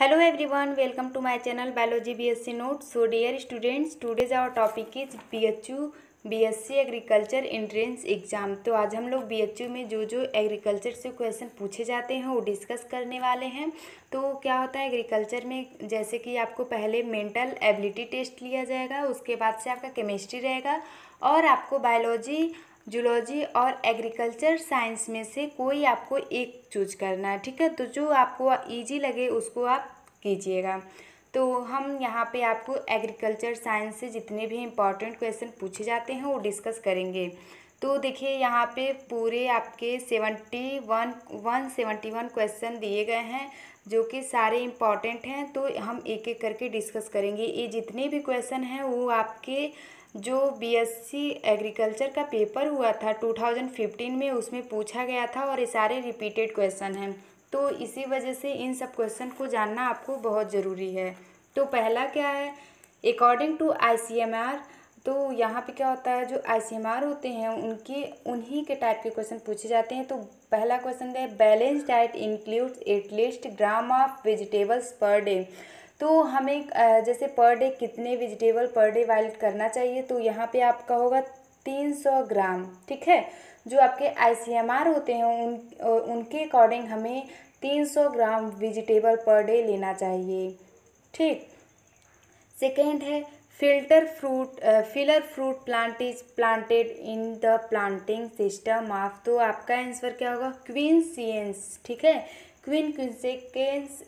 hello everyone welcome to my channel biology bsc notes our topic is B H U B S BSc agriculture entrance exam तो आज हम लोग BHU में जो जो agriculture से क्वेश्चन पूछे जाते हैं वो डिस्कस करने वाले हैं तो क्या होता है एग्रीकल्चर में जैसे कि आपको पहले मेंटल एबिलिटी टेस्ट लिया जाएगा उसके बाद से आपका केमिस्ट्री रहेगा और आपको बायोलॉजी जूलॉजी और एग्रीकल्चर साइंस में से कोई आपको एक चूज करना है ठीक है तो जो आपको ईजी लगे उसको आप कीजिएगा तो हम यहाँ पे आपको एग्रीकल्चर साइंस से जितने भी इम्पॉर्टेंट क्वेश्चन पूछे जाते हैं वो डिस्कस करेंगे तो देखिए यहाँ पे पूरे आपके seventy one one seventy one question दिए गए हैं जो कि सारे इम्पॉर्टेंट हैं तो हम एक एक करके डिस्कस करेंगे ये जितने भी क्वेश्चन हैं वो आपके जो बीएससी एग्रीकल्चर का पेपर हुआ था टू थाउजेंड फिफ्टीन में उसमें पूछा गया था और ये सारे रिपीटेड क्वेश्चन हैं तो इसी वजह से इन सब क्वेश्चन को जानना आपको बहुत ज़रूरी है तो पहला क्या है अकॉर्डिंग टू आई तो यहाँ पे क्या होता है जो आई होते हैं उनके उन्हीं के टाइप के क्वेश्चन पूछे जाते हैं तो पहला क्वेश्चन है balance diet includes at least gram of vegetables per day तो हमें जैसे पर डे कितने वेजिटेबल पर डे वाइल्ड करना चाहिए तो यहाँ पे आपका होगा तीन सौ ग्राम ठीक है जो आपके आई होते हैं उन उनके अकॉर्डिंग हमें तीन सौ ग्राम वेजिटेबल पर डे लेना चाहिए ठीक सेकेंड है filter fruit filler fruit plant is planted in the planting system of तो आपका आंसर क्या होगा क्वीन क्वींसियंस ठीक है queen quincunx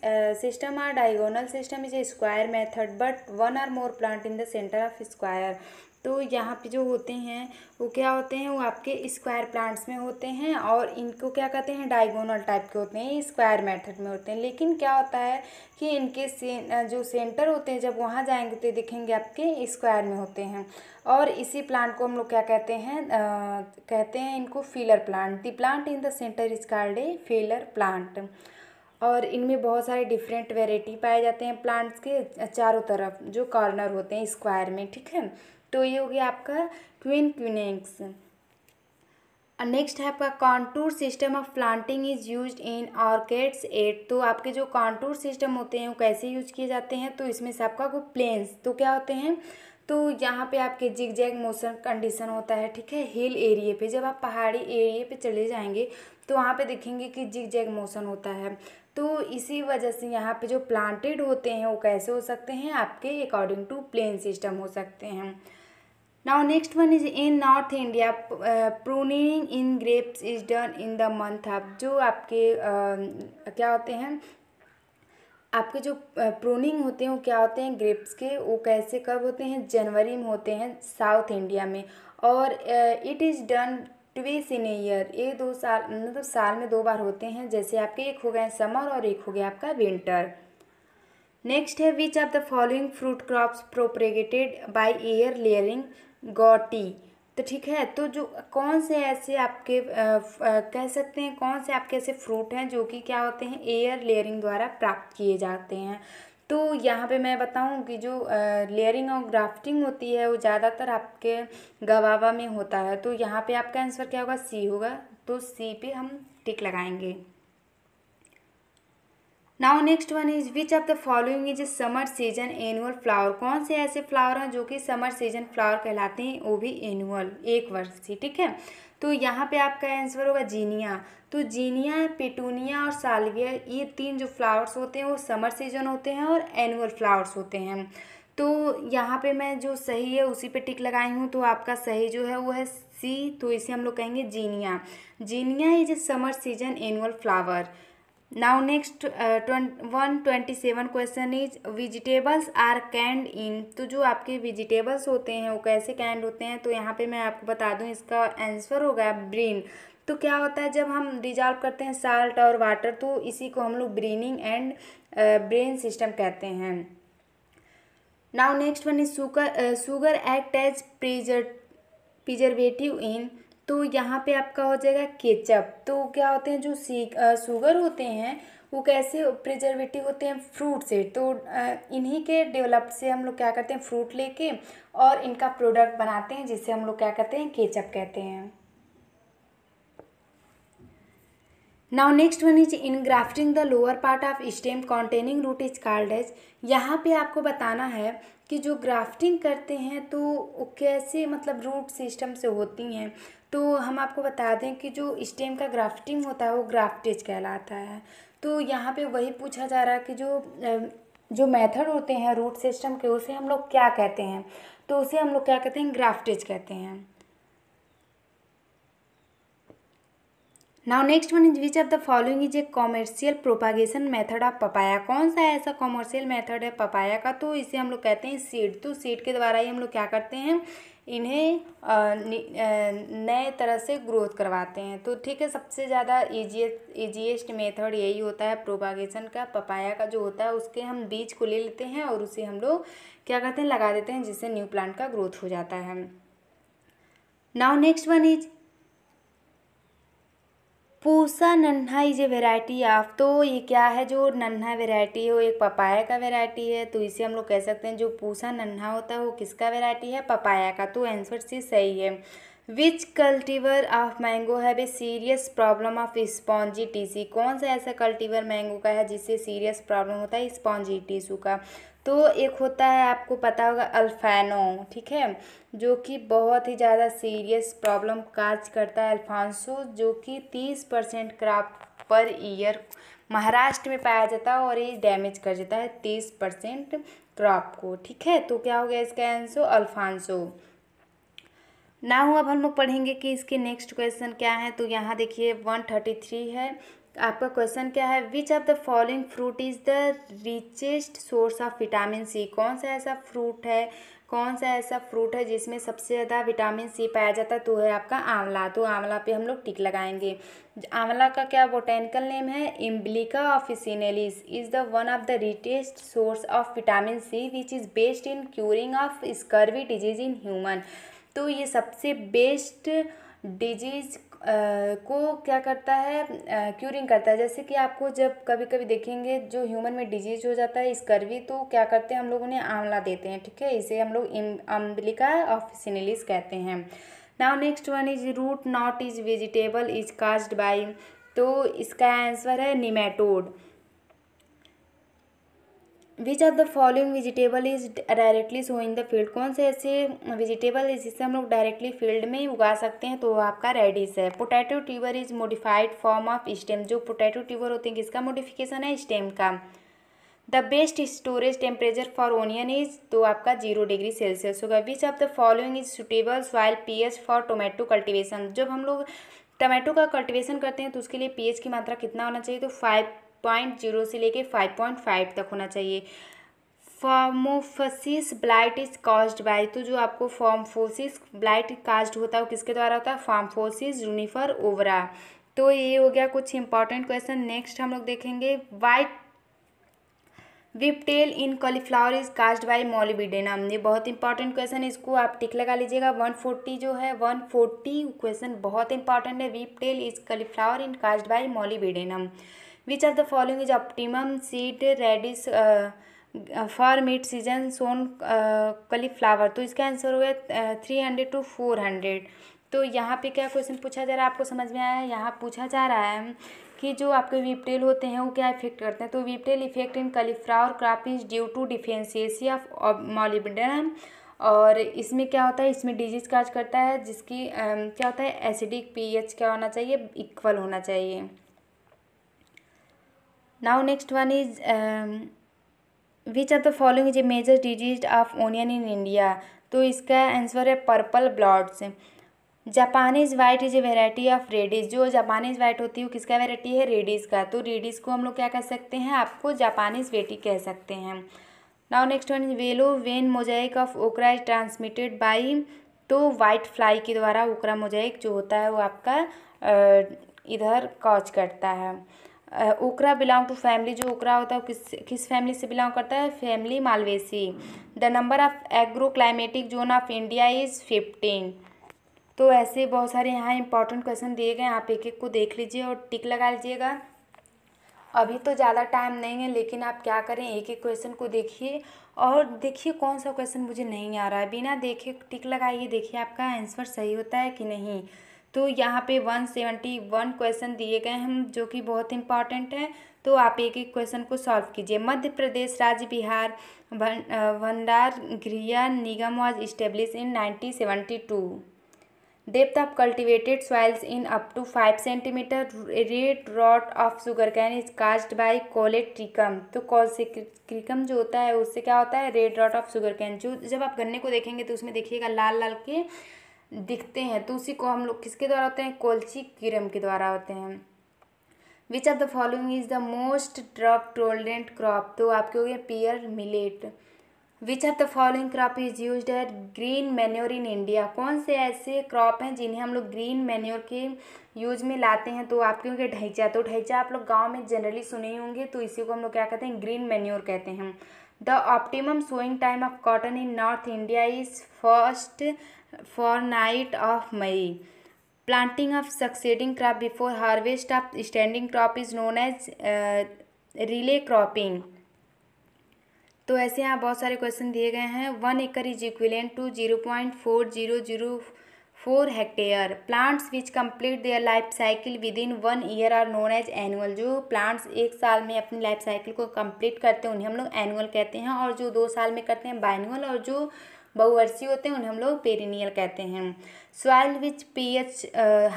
system or diagonal system is a square method but one or more plant in the centre of square तो यहाँ पे जो होते हैं वो क्या होते हैं वो आपके स्क्वायर प्लांट्स में होते हैं और इनको क्या कहते हैं डायगोनल टाइप के होते हैं स्क्वायर मेथड में होते हैं लेकिन क्या होता है कि इनके से, जो सेंटर होते हैं जब वहाँ जाएंगे तो दिखेंगे आपके स्क्वायर में होते हैं और इसी प्लांट को हम लोग क्या कहते हैं आ, कहते हैं इनको filler plant the plant in the centre is called a filler plant और इनमें बहुत सारे डिफरेंट वेराइटी पाए जाते हैं प्लांट्स के चारों तरफ जो कॉर्नर होते हैं स्क्वायर में ठीक है तो ये हो गया आपका ट्विन क्विनेक्स नेक्स्ट है आपका contour system of planting is use in orchids at तो आपके जो कॉन्टूर सिस्टम होते हैं वो कैसे यूज किए जाते हैं तो इसमें से आपका वो प्लेन्स तो क्या होते हैं तो यहाँ पे आपके जिग जैग मोशन कंडीशन होता है ठीक है हिल एरिया पे जब आप पहाड़ी एरिया पे चले जाएंगे तो वहाँ पे देखेंगे कि जिग जैग मोशन होता है तो इसी वजह से यहाँ पे जो प्लांटेड होते हैं वो कैसे हो सकते हैं आपके अकॉर्डिंग टू प्लेन सिस्टम हो सकते हैं now next one is in north india uh, pruning in grapes is done in the month of जो आपके uh, क्या होते हैं आपके जो प्रूनिंग uh, होते हैं वो क्या होते हैं ग्रेप्स के वो कैसे कब होते हैं जनवरी में होते हैं साउथ इंडिया में और it is done twice in year ये दो साल मतलब साल में दो बार होते हैं जैसे आपके एक हो गए समर और एक हो गया आपका विंटर नेक्स्ट है which are the following fruit crops propagated by air layering गॉटी तो ठीक है तो जो कौन से ऐसे आपके आ, आ, कह सकते हैं कौन से आपके ऐसे फ्रूट हैं जो कि क्या होते हैं एयर लेयरिंग द्वारा प्राप्त किए जाते हैं तो यहाँ पे मैं बताऊँ कि जो लेयरिंग और ग्राफ्टिंग होती है वो ज़्यादातर आपके गवावा में होता है तो यहाँ पे आपका आंसर क्या होगा सी होगा तो सी पे हम टिक लगाएंगे now next one is which of the following is summer season annual flower कौन से ऐसे फ्लावर हैं जो कि समर सीजन फ्लावर कहलाते हैं वो भी एनुअल एक वर्ष ही ठीक है तो यहाँ पे आपका आंसर होगा जीनिया तो जीनिया पेटूनिया और सालविया ये तीन जो फ्लावर्स होते हैं वो समर सीजन होते हैं और एनुअल फ्लावर्स होते हैं तो यहाँ पे मैं जो सही है उसी पे टिक लगाई हूँ तो आपका सही जो है वो है सी तो इसे हम लोग कहेंगे zinnia zinnia is summer season annual flower now next one twenty seven question is vegetables are canned in तो जो आपके वेजिटेबल्स होते हैं वो कैसे कैंड होते हैं तो यहाँ पे मैं आपको बता दूँ इसका आंसर होगा ब्रीन तो क्या होता है जब हम डिजॉल्व करते हैं साल्ट और वाटर तो इसी को हम लोग ब्रीनिंग एंड ब्रेन सिस्टम कहते हैं now next one is sugar sugar act as preservative in तो यहाँ पे आपका हो जाएगा केचप तो क्या होते हैं जो सी शुगर होते हैं वो कैसे प्रिजर्वेटिव होते हैं फ्रूट से तो इन्हीं के डेवलप से हम लोग क्या करते हैं फ्रूट लेके और इनका प्रोडक्ट बनाते हैं जिसे हम लोग क्या कहते हैं केचप कहते हैं now next one is in grafting the lower part of stem containing root is called as यहाँ पे आपको बताना है कि जो ग्राफ्टिंग करते हैं तो कैसे मतलब रूट सिस्टम से होती हैं तो हम आपको बता दें कि जो स्टेम का ग्राफ्टिंग होता है वो ग्राफ्टेज कहलाता है तो यहाँ पे वही पूछा जा रहा है कि जो जो मेथड होते हैं रूट सिस्टम के उसे हम लोग क्या कहते हैं तो उसे हम लोग क्या कहते हैं ग्राफ्टेज कहते हैं now next one is which of the following is a commercial propagation method of papaya कौन सा ऐसा कॉमर्शियल मेथड है पपाया का तो इसे हम लोग कहते हैं सीड तो सीड के द्वारा ही हम लोग क्या करते हैं इन्हें नए तरह से ग्रोथ करवाते हैं तो ठीक है सबसे ज़्यादा ईजीएस ईजीएस्ट मेथड यही होता है प्रोपागेशन का पपाया का जो होता है उसके हम बीज को ले लेते हैं और उसे हम लोग क्या कहते हैं लगा देते हैं जिससे न्यू प्लांट का ग्रोथ हो जाता है now next one is Pusa Nanha ये वेराइटी ऑफ तो ये क्या है जो नन्हा वेराइटी है वो एक पपाया का वेराइटी है तो इसे हम लोग कह सकते हैं जो पूसा नन्हा होता है वो किसका वेराइटी है पपाया का तो आंसर सी सही है which cultivar of mango have a serious problem of spongy tissue कौन सा ऐसा कल्टीवर मैंगो का है जिससे सीरियस प्रॉब्लम होता है स्पॉन्जी टीसू का तो एक होता है आपको पता होगा अल्फानो ठीक है जो कि बहुत ही ज़्यादा सीरियस प्रॉब्लम काज करता है अल्फांसो जो कि तीस percent crop per year Maharashtra में पाया जाता है और ये डैमेज कर देता है तीस परसेंट क्रॉप को ठीक है तो क्या हो गया इसका आंसर अल्फांसो ना हो अब हम लोग पढ़ेंगे कि इसके नेक्स्ट क्वेश्चन क्या है तो यहाँ देखिए वन थर्टी थ्री है आपका क्वेश्चन क्या है which of the following fruit is the richest source of vitamin C कौन सा ऐसा फ्रूट है कौन सा ऐसा फ्रूट है जिसमें सबसे ज़्यादा विटामिन सी पाया जाता है तो है आपका आंवला तो आंवला पे हम लोग टिक लगाएंगे आंवला का क्या बोटेनिकल नेम है Emblica officinalis is the one of the richest source of vitamin C which is best in curing of scurvy disease in human तो ये सबसे बेस्ट डिजीज़ को क्या करता है क्यूरिंग करता है जैसे कि आपको जब कभी कभी देखेंगे जो ह्यूमन में डिजीज हो जाता है स्कर्वी तो क्या करते हैं हम लोग उन्हें आंवला देते हैं ठीक है इसे हम लोग अम्बलिका ऑफिसिनलिस कहते हैं now next one is root knot is vegetable is caused by तो इसका आंसर है nematode which are the following vegetable is directly sow in the field कौन से ऐसे वेजिटेबल है जिससे हम लोग डायरेक्टली फील्ड में उगा सकते हैं तो आपका रेडिस है potato tuber is modified form of stem जो पोटैटो ट्यूबर होते हैं किसका मोडिफिकेशन है स्टेम का the best storage temperature for onion is तो आपका जीरो डिग्री सेल्सियस होगा which of the following is suitable soil pH for tomato cultivation जब हम लोग टमाटो का कल्टिवेशन करते हैं तो उसके लिए पीएच की मात्रा कितना होना चाहिए तो फाइव पॉइंट जीरो से लेके फाइव पॉइंट फाइव तक होना चाहिए Phomopsis blight is caused by तो जो आपको फॉर्मफोसिस ब्लाइट कास्ट होता है वो किसके द्वारा होता है फॉर्मफोसिस यूनिफर ओवरा तो ये हो गया कुछ इंपॉर्टेंट क्वेश्चन नेक्स्ट हम लोग देखेंगे white whiptail in cauliflower is caused by molybdenum ये बहुत इंपॉर्टेंट क्वेश्चन है इसको आप टिक लगा लीजिएगा वन फोर्टी जो है वन फोर्टी क्वेश्चन बहुत इंपॉर्टेंट है whiptail is cauliflower in caused by molybdenum which are the following is optimum seed rate for mid season sown cauliflower तो इसका आंसर हो गया three hundred to four hundred तो यहाँ पे क्या क्वेश्चन पूछा जा रहा है आपको समझ में आया है यहाँ पूछा जा रहा है कि जो आपके वीपटेल होते हैं वो क्या इफेक्ट करते हैं तो whiptail effect in cauliflower crop is due to deficiency of molybdenum और इसमें क्या होता है इसमें डिजीज काज करता है जिसकी um, क्या होता है एसिडिक पीएच क्या होना चाहिए इक्वल होना चाहिए now next one is which are the following is a major disease of onion in India तो इसका आंसर है purple blotch Japanese white is a variety of radish जो जापानीज वाइट होती है वो किसका वेराइटी है रेडिस का तो रेडिस को हम लोग क्या कह सकते हैं आपको जापानीज वेटी कह सकते हैं now next one is yellow vein mosaic of okra is transmitted by तो वाइट फ्लाई के द्वारा ओकरा मोजाइक जो होता है वो आपका इधर कॉच करता है ओकरा बिलोंग टू फैमिली जो ओकरा होता है किस किस फैमिली से बिलोंग करता है family Malvaceae the number of agro climatic zone of India is fifteen तो ऐसे बहुत सारे यहाँ इंपॉर्टेंट क्वेश्चन दिए गए आप एक एक को देख लीजिए और टिक लगा लीजिएगा अभी तो ज़्यादा टाइम नहीं है लेकिन आप क्या करें एक एक क्वेश्चन को देखिए और देखिए कौन सा क्वेश्चन मुझे नहीं आ रहा है बिना देखे टिक लगाइए देखिए आपका आंसर सही होता है कि नहीं तो यहाँ पे वन सेवेंटी वन क्वेश्चन दिए गए हैं जो कि बहुत इंपॉर्टेंट है तो आप एक एक क्वेश्चन को सॉल्व कीजिए मध्य प्रदेश राज्य Bihar Bhandar Grih Nigam was establish in nineteen seventy two depth of cultivated soils in up to five centimetre red rot of sugarcane is caused by Colletotrichum तो कॉल से क्रिकम जो होता है उससे क्या होता है red rot of sugarcane जो जब आप गन्ने को देखेंगे तो उसमें देखिएगा लाल लाल के दिखते हैं तो उसी को हम लोग किसके द्वारा होते हैं कोलची किरम के द्वारा होते हैं which of the following is the most drought tolerant crop तो आपके हो गए pearl millet which of the following crop is use at green manure in India कौन से ऐसे क्रॉप हैं जिन्हें हम लोग ग्रीन मेन्योर के यूज में लाते हैं तो आपके होंगे ढैचा तो ढैचा आप लोग गांव में जनरली सुने ही होंगे तो इसी को हम लोग क्या कहते हैं ग्रीन मेन्योर कहते हैं the optimum sowing time of cotton in North India is first fortnight of May planting of succeeding crop before harvest of standing crop is known as relay cropping तो ऐसे यहाँ बहुत सारे question दिए गए हैं one acre is equivalent to zero point four zero zero four hectare plants which complete their life cycle within one year are known as annual जो plants एक साल में अपनी लाइफ साइकिल को कंप्लीट करते हैं उन्हें हम लोग एनुअल कहते हैं और जो दो साल में करते हैं बाइनुअल और जो बहुवर्षीय होते हैं उन्हें हम लोग पेरिनियल कहते हैं soil which pH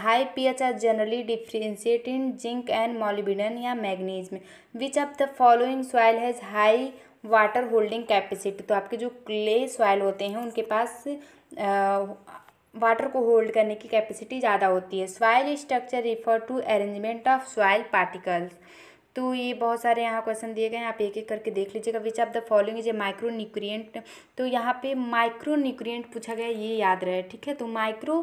high pH are generally differentiate in zinc and molybdenum या मैग्नीज में which of the following soil has high water holding capacity तो आपके जो क्ले सॉइल होते हैं उनके पास uh, वाटर को होल्ड करने की कैपेसिटी ज़्यादा होती है soil structure refer to arrangement of soil particles तो ये बहुत सारे यहाँ क्वेश्चन दिए गए हैं आप एक एक करके देख लीजिएगा which of the following is a micro nutrient तो यहाँ पे माइक्रो न्यूक्रियट पूछा गया ये याद रहे ठीक है तो माइक्रो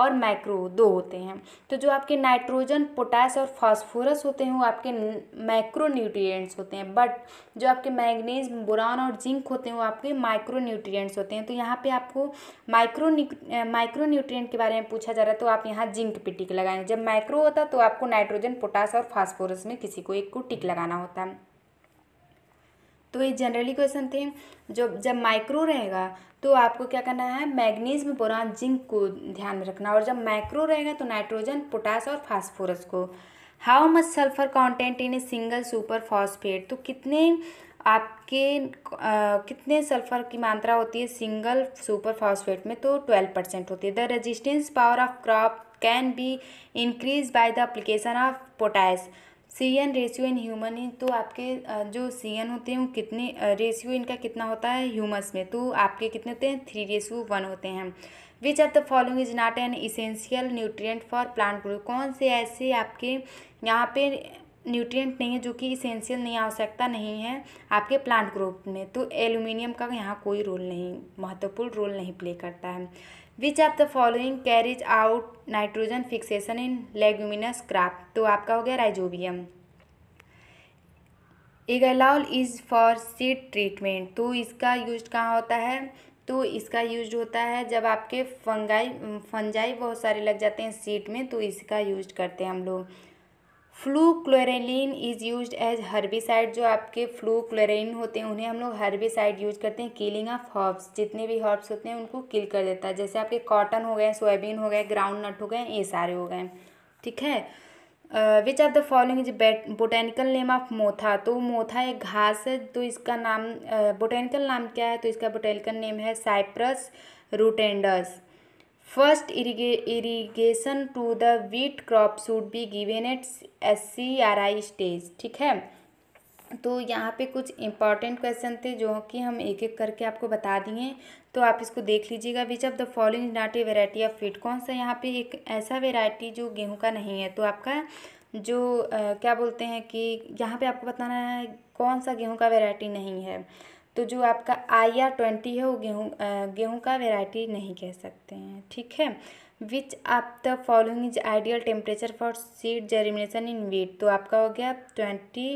और माइक्रो दो होते हैं तो जो आपके नाइट्रोजन पोटास और फास्फोरस होते हैं वो आपके माइक्रो न्यूट्रिएंट्स होते हैं बट जो आपके मैग्नीज बुरान और जिंक होते हैं वो आपके माइक्रो न्यूट्रिएंट्स होते हैं तो यहाँ पे आपको माइक्रो माइक्रो न्यूट्रिएंट के बारे में पूछा जा रहा है तो आप यहाँ जिंक पर टिक लगाएंगे जब माइक्रो होता तो आपको नाइट्रोजन पोटास और फॉस्फोरस में किसी को एक को टिक लगाना होता है तो ये जनरली क्वेश्चन थे जो जब माइक्रो रहेगा तो आपको क्या करना है मैग्नीज बोरान जिंक को ध्यान में रखना और जब माइक्रो रहेगा तो नाइट्रोजन पोटास और फास्फोरस को how much sulphur content in a single super phosphate तो कितने आपके आ, कितने सल्फर की मात्रा होती है सिंगल सुपर फॉस्फेट में तो ट्वेल्व परसेंट होती है the resistance power of crop can be increase by the application of potash C N ratio in human in तो आपके जो सी एन होते हैं वो कितने रेशियो इनका कितना होता है ह्यूमस में तो आपके कितने होते हैं थ्री रेशियो वन होते हैं which of the following is not an essential nutrient for plant growth कौन से ऐसे आपके यहाँ पे न्यूट्रिएंट नहीं है जो कि इसेंशियल नहीं आवश्यकता नहीं है आपके प्लांट ग्रोथ में तो एल्यूमिनियम का यहाँ कोई रोल नहीं महत्वपूर्ण रोल नहीं प्ले करता है which of the following carries out nitrogen fixation in leguminous crop तो आपका हो गया Rhizobium Agallol is for seed treatment तो इसका यूज कहाँ होता है तो इसका यूज होता है जब आपके फंगाई फंजाई बहुत सारे लग जाते हैं सीट में तो इसका यूज करते हैं हम लोग fluchloralin is use as herbicide जो आपके फ्लू फ्लूक्लोरेलिन होते हैं उन्हें हम लोग हर्बिसाइड यूज करते हैं किलिंग ऑफ हर्ब्स जितने भी हर्ब्स होते हैं उनको किल कर देता है जैसे आपके कॉटन हो गए सोयाबीन हो गए ग्राउंड नट हो गए ये सारे हो गए ठीक है which are the following is botanical name of मोथा तो मोथा एक घास है तो इसका नाम बोटेनिकल uh, नाम क्या है तो इसका बोटेनिकल नेम है Cyperus rotundus first irrigation to the wheat crop should be given at S C R I stage ठीक है तो यहाँ पे कुछ इंपॉर्टेंट क्वेश्चन थे जो कि हम एक एक करके आपको बता दिए तो आप इसको देख लीजिएगा which of the following not a variety of wheat कौन सा यहाँ पे एक ऐसा वेराइटी जो गेहूँ का नहीं है तो आपका जो आ, क्या बोलते हैं कि यहाँ पे आपको बताना है कौन सा गेहूँ का वेराइटी नहीं है तो जो आपका आई आर ट्वेंटी है वो गेहूँ गेहूँ का वेराइटी नहीं कह सकते हैं ठीक है which of the following is ideal temperature for seed germination in wheat तो आपका हो गया ट्वेंटी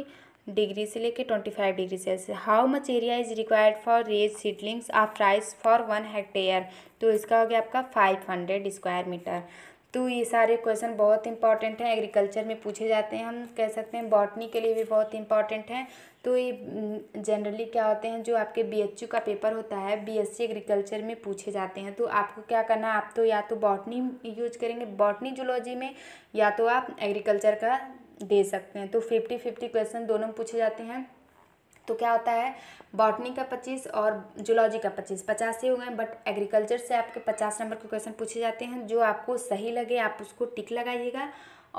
डिग्री से लेके twenty five degree Celsius how much area is required for raise seedlings of rice for one hectare तो इसका हो गया आपका फाइव हंड्रेड स्क्वायर मीटर तो ये सारे क्वेश्चन बहुत इंपॉर्टेंट हैं एग्रीकल्चर में पूछे जाते हैं हम कह सकते हैं बॉटनी के लिए भी बहुत इंपॉर्टेंट हैं तो ये जनरली क्या होते हैं जो आपके बी एच यू का पेपर होता है बी एस सी एग्रीकल्चर में पूछे जाते हैं तो आपको क्या करना आप तो या तो बॉटनी यूज करेंगे बॉटनी जूलॉजी में या तो आप एग्रीकल्चर का दे सकते हैं तो फिफ्टी फिफ्टी क्वेश्चन दोनों पूछे जाते हैं तो क्या होता है बॉटनी का पच्चीस और जूलॉजी का पच्चीस पचास ही हो गए बट एग्रीकल्चर से आपके पचास नंबर के क्वेश्चन पूछे जाते हैं जो आपको सही लगे आप उसको टिक लगाइएगा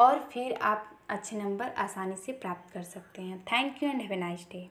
और फिर आप अच्छे नंबर आसानी से प्राप्त कर सकते हैं thank you and have a nice day